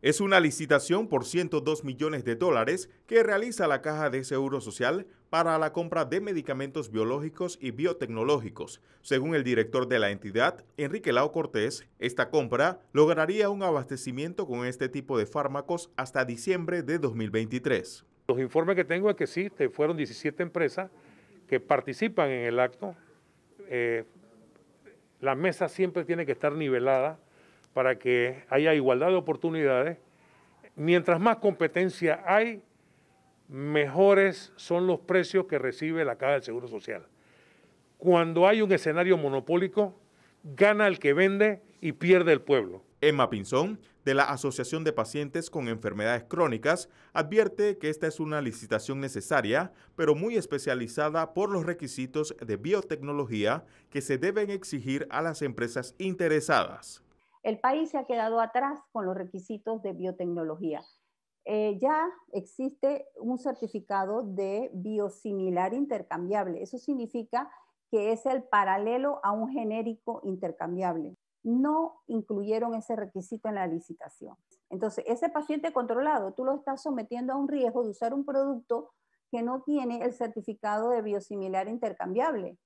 Es una licitación por 102 millones de dólares que realiza la Caja de Seguro Social para la compra de medicamentos biológicos y biotecnológicos. Según el director de la entidad, Enrique Lao Cortés, esta compra lograría un abastecimiento con este tipo de fármacos hasta diciembre de 2023. Los informes que tengo es que sí, fueron 17 empresas que participan en el acto. Eh, la mesa siempre tiene que estar nivelada para que haya igualdad de oportunidades. Mientras más competencia hay, mejores son los precios que recibe la Caja del Seguro Social. Cuando hay un escenario monopólico, gana el que vende y pierde el pueblo. Emma Pinzón, de la Asociación de Pacientes con Enfermedades Crónicas, advierte que esta es una licitación necesaria, pero muy especializada por los requisitos de biotecnología que se deben exigir a las empresas interesadas. El país se ha quedado atrás con los requisitos de biotecnología. Eh, ya existe un certificado de biosimilar intercambiable. Eso significa que es el paralelo a un genérico intercambiable. No incluyeron ese requisito en la licitación. Entonces, ese paciente controlado, tú lo estás sometiendo a un riesgo de usar un producto que no tiene el certificado de biosimilar intercambiable.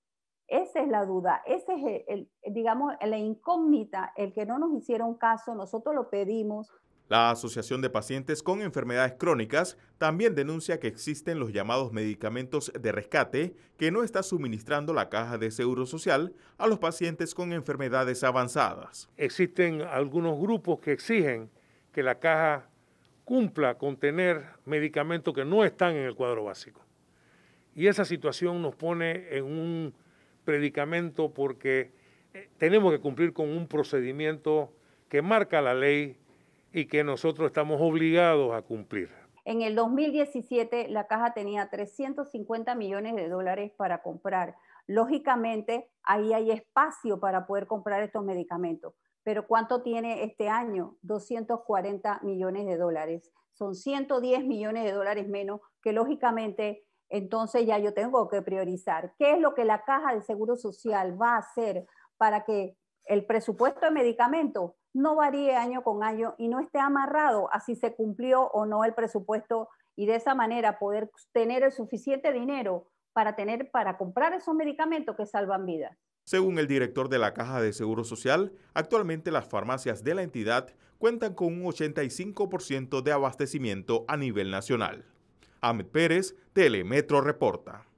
Esa es la duda, esa es el, digamos, la incógnita, el que no nos hicieron caso, nosotros lo pedimos. La Asociación de Pacientes con Enfermedades Crónicas también denuncia que existen los llamados medicamentos de rescate que no está suministrando la caja de seguro social a los pacientes con enfermedades avanzadas. Existen algunos grupos que exigen que la caja cumpla con tener medicamentos que no están en el cuadro básico. Y esa situación nos pone en un predicamento porque eh, tenemos que cumplir con un procedimiento que marca la ley y que nosotros estamos obligados a cumplir. En el 2017 la caja tenía 350 millones de dólares para comprar. Lógicamente, ahí hay espacio para poder comprar estos medicamentos. Pero ¿cuánto tiene este año? 240 millones de dólares. Son 110 millones de dólares menos que lógicamente entonces ya yo tengo que priorizar qué es lo que la caja de Seguro Social va a hacer para que el presupuesto de medicamentos no varíe año con año y no esté amarrado a si se cumplió o no el presupuesto y de esa manera poder tener el suficiente dinero para tener para comprar esos medicamentos que salvan vidas. Según el director de la Caja de Seguro Social, actualmente las farmacias de la entidad cuentan con un 85% de abastecimiento a nivel nacional. Ahmed Pérez, Telemetro Reporta.